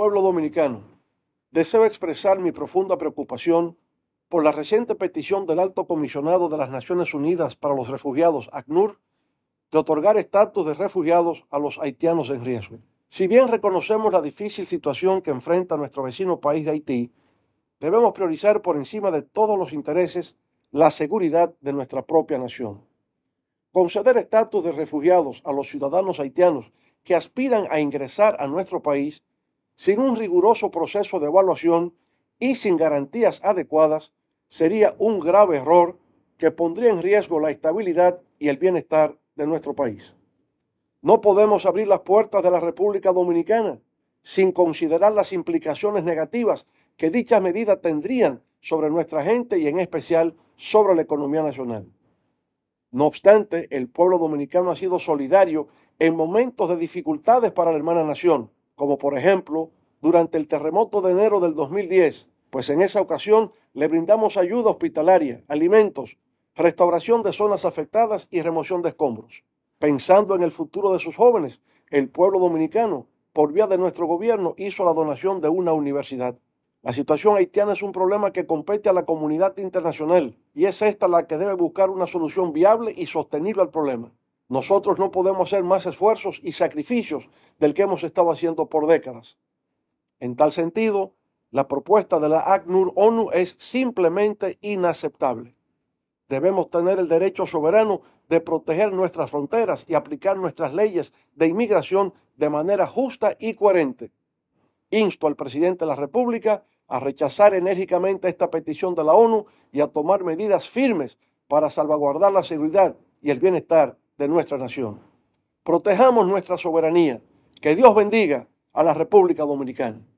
Pueblo dominicano, deseo expresar mi profunda preocupación por la reciente petición del Alto Comisionado de las Naciones Unidas para los Refugiados, ACNUR, de otorgar estatus de refugiados a los haitianos en riesgo. Si bien reconocemos la difícil situación que enfrenta nuestro vecino país de Haití, debemos priorizar por encima de todos los intereses la seguridad de nuestra propia nación. Conceder estatus de refugiados a los ciudadanos haitianos que aspiran a ingresar a nuestro país sin un riguroso proceso de evaluación y sin garantías adecuadas, sería un grave error que pondría en riesgo la estabilidad y el bienestar de nuestro país. No podemos abrir las puertas de la República Dominicana sin considerar las implicaciones negativas que dichas medidas tendrían sobre nuestra gente y en especial sobre la economía nacional. No obstante, el pueblo dominicano ha sido solidario en momentos de dificultades para la hermana nación, como por ejemplo durante el terremoto de enero del 2010, pues en esa ocasión le brindamos ayuda hospitalaria, alimentos, restauración de zonas afectadas y remoción de escombros. Pensando en el futuro de sus jóvenes, el pueblo dominicano, por vía de nuestro gobierno, hizo la donación de una universidad. La situación haitiana es un problema que compete a la comunidad internacional y es esta la que debe buscar una solución viable y sostenible al problema. Nosotros no podemos hacer más esfuerzos y sacrificios del que hemos estado haciendo por décadas. En tal sentido, la propuesta de la ACNUR-ONU es simplemente inaceptable. Debemos tener el derecho soberano de proteger nuestras fronteras y aplicar nuestras leyes de inmigración de manera justa y coherente. Insto al presidente de la República a rechazar enérgicamente esta petición de la ONU y a tomar medidas firmes para salvaguardar la seguridad y el bienestar de nuestra nación. Protejamos nuestra soberanía. Que Dios bendiga a la República Dominicana.